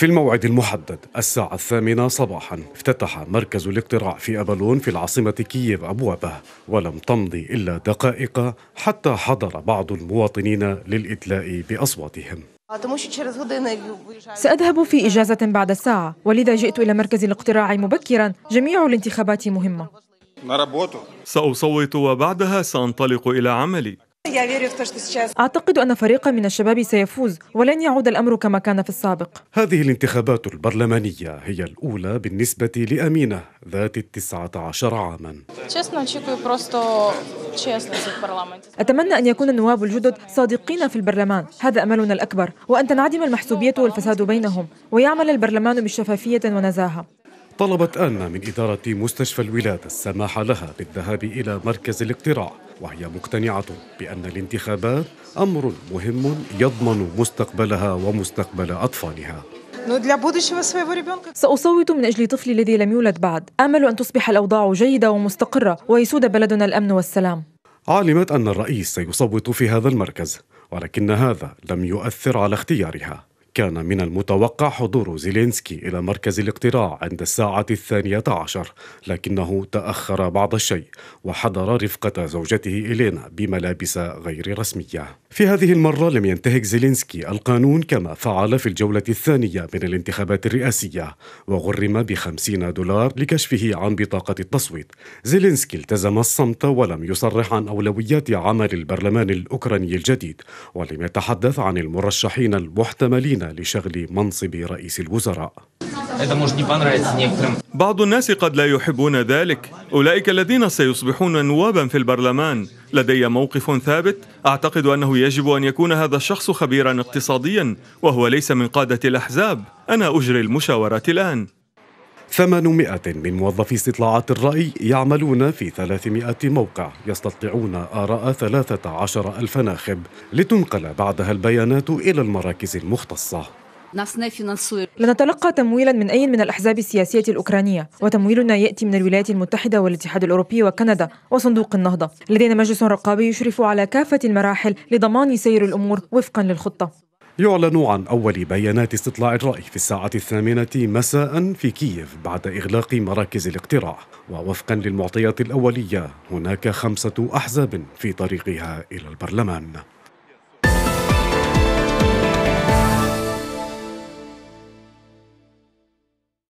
في الموعد المحدد الساعة الثامنة صباحا افتتح مركز الاقتراع في أبالون في العاصمة كييف أبوابه ولم تمضي إلا دقائق حتى حضر بعض المواطنين للإدلاء بأصواتهم سأذهب في إجازة بعد ساعة ولذا جئت إلى مركز الاقتراع مبكرا جميع الانتخابات مهمة سأصوت وبعدها سأنطلق إلى عملي أعتقد أن فريقا من الشباب سيفوز ولن يعود الأمر كما كان في السابق هذه الانتخابات البرلمانية هي الأولى بالنسبة لأمينة ذات التسعة عشر عاما أتمنى أن يكون النواب الجدد صادقين في البرلمان هذا أملنا الأكبر وأن تنعدم المحسوبية والفساد بينهم ويعمل البرلمان بشفافية ونزاهة طلبت آن من إدارة مستشفى الولادة السماح لها بالذهاب إلى مركز الاقتراع وهي مقتنعة بأن الانتخابات أمر مهم يضمن مستقبلها ومستقبل أطفالها سأصوت من أجل طفلي الذي لم يولد بعد آمل أن تصبح الأوضاع جيدة ومستقرة ويسود بلدنا الأمن والسلام علمت أن الرئيس سيصوت في هذا المركز ولكن هذا لم يؤثر على اختيارها كان من المتوقع حضور زيلينسكي إلى مركز الاقتراع عند الساعة الثانية عشر لكنه تأخر بعض الشيء وحضر رفقة زوجته إلينا بملابس غير رسمية في هذه المرة لم ينتهك زيلينسكي القانون كما فعل في الجولة الثانية من الانتخابات الرئاسية وغرم بخمسين دولار لكشفه عن بطاقة التصويت زيلينسكي التزم الصمت ولم يصرح عن أولويات عمل البرلمان الأوكراني الجديد ولم يتحدث عن المرشحين المحتملين لشغل منصب رئيس الوزراء بعض الناس قد لا يحبون ذلك أولئك الذين سيصبحون نوابا في البرلمان لدي موقف ثابت أعتقد أنه يجب أن يكون هذا الشخص خبيرا اقتصاديا وهو ليس من قادة الأحزاب أنا أجري المشاورات الآن 800 من موظفي استطلاعات الرأي يعملون في 300 موقع يستطلعون آراء 13 ألف ناخب لتنقل بعدها البيانات إلى المراكز المختصة لنتلقى نتلقى تمويلا من أي من الأحزاب السياسية الأوكرانية وتمويلنا يأتي من الولايات المتحدة والاتحاد الأوروبي وكندا وصندوق النهضة لدينا مجلس رقابي يشرف على كافة المراحل لضمان سير الأمور وفقا للخطة يعلن عن أول بيانات استطلاع الرأي في الساعة الثامنة مساء في كييف بعد إغلاق مراكز الاقتراع ووفقا للمعطيات الأولية هناك خمسة أحزاب في طريقها إلى البرلمان